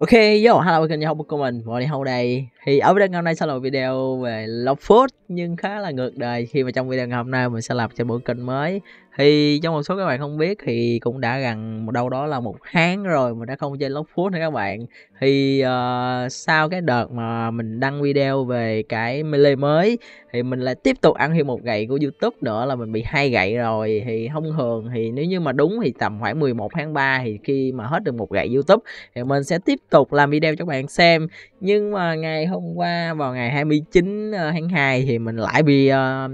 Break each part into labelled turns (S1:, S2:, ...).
S1: Ok, yo, hello, kênh Hậu của mình, Võ Đi Hậu đây thì ở video ngày hôm nay sẽ là một video về lọc food nhưng khá là ngược đời khi mà trong video ngày hôm nay mình sẽ làm cho bộ kênh mới thì trong một số các bạn không biết thì cũng đã gần một đâu đó là một tháng rồi mà đã không chơi lọc food nữa các bạn thì uh, sau cái đợt mà mình đăng video về cái melee mới thì mình lại tiếp tục ăn thêm một gậy của youtube nữa là mình bị hai gậy rồi thì thông thường thì nếu như mà đúng thì tầm khoảng 11 tháng 3 thì khi mà hết được một gậy youtube thì mình sẽ tiếp tục làm video cho các bạn xem nhưng mà ngày hôm qua vào ngày 29 ờ, tháng 2 thì mình lại bị uh,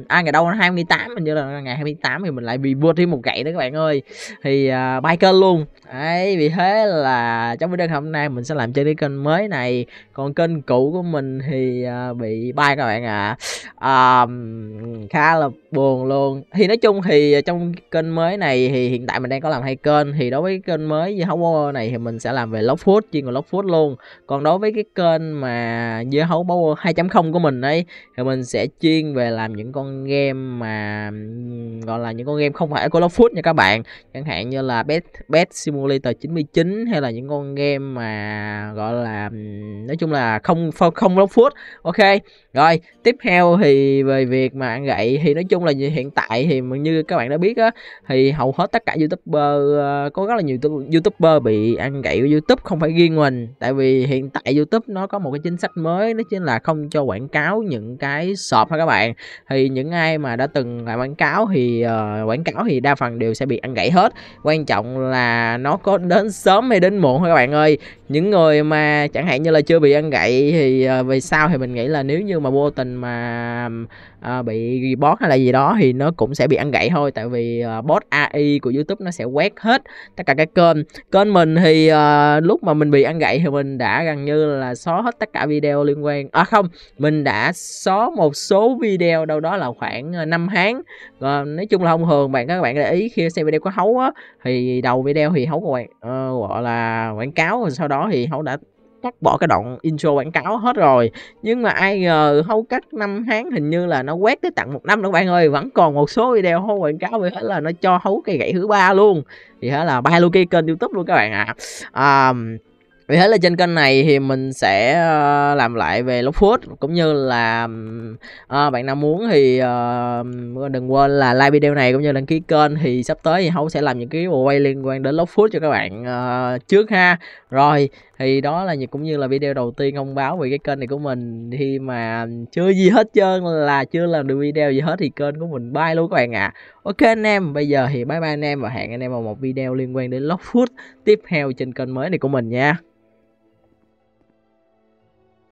S1: à ngày đâu 28 mình như là ngày 28 thì mình lại bị vua thêm một gậy đó các bạn ơi thì uh, bay kênh luôn ấy vì thế là trong video hôm nay mình sẽ làm trên cái kênh mới này còn kênh cũ của mình thì uh, bị bay các bạn ạ à. um, khá là buồn luôn thì nói chung thì trong kênh mới này thì hiện tại mình đang có làm hai kênh thì đối với kênh mới như Hour này thì mình sẽ làm về log food chuyên về log food luôn còn đối với cái kênh mà dưa hấu bao 2.0 của mình đấy thì mình sẽ chuyên về làm những con game mà gọi là những con game không phải của of Food nha các bạn chẳng hạn như là bet bet Simulator 99 hay là những con game mà gọi là nói chung là không không of Food ok rồi tiếp theo thì về việc mà ăn gậy thì nói chung là hiện tại thì như các bạn đã biết á thì hầu hết tất cả youtuber ờ, có rất là nhiều youtuber bị ăn gậy của youtube không phải riêng mình tại vì hiện tại youtube nó có một cái chính sách mới mới đó chính là không cho quảng cáo những cái shop ha các bạn thì những ai mà đã từng làm quảng cáo thì uh, quảng cáo thì đa phần đều sẽ bị ăn gãy hết quan trọng là nó có đến sớm hay đến muộn thôi các bạn ơi những người mà chẳng hạn như là chưa bị ăn gậy thì uh, về sau thì mình nghĩ là nếu như mà vô tình mà uh, bị bot hay là gì đó thì nó cũng sẽ bị ăn gậy thôi tại vì uh, bot AI của YouTube nó sẽ quét hết tất cả các kênh kênh mình thì uh, lúc mà mình bị ăn gậy thì mình đã gần như là xóa hết tất cả video liên quan à không mình đã xóa một số video đâu đó là khoảng ờ, năm tháng à, nói chung là thông thường bạn các bạn để ý khi xem video có hấu á thì đầu video thì hấu gọi uh, ờ, gọi là quảng cáo rồi sau đó thì hấu đã cắt bỏ cái đoạn intro quảng cáo hết rồi nhưng mà ai ngờ hấu cắt năm tháng hình như là nó quét tới tặng một năm nữa bạn ơi vẫn còn một số video hấu quảng cáo vì thế là nó cho hấu cây gậy thứ ba luôn thì thế là ba luôn cái kênh youtube luôn các bạn ạ à. um, vì thế là trên kênh này thì mình sẽ ờ, làm lại về lốc food cũng như là à, bạn nào muốn thì à, đừng quên là like video này cũng như đăng ký kênh thì sắp tới thì Hấu sẽ làm những cái bộ quay liên quan đến lốc food cho các bạn à, trước ha rồi thì đó là cũng như là video đầu tiên thông báo về cái kênh này của mình khi mà chưa gì hết trơn là chưa làm được video gì hết thì kênh của mình bye luôn các bạn ạ à. ok anh em bây giờ thì bye bye anh em và hẹn anh em vào một video liên quan đến log food tiếp theo trên kênh mới này của mình nha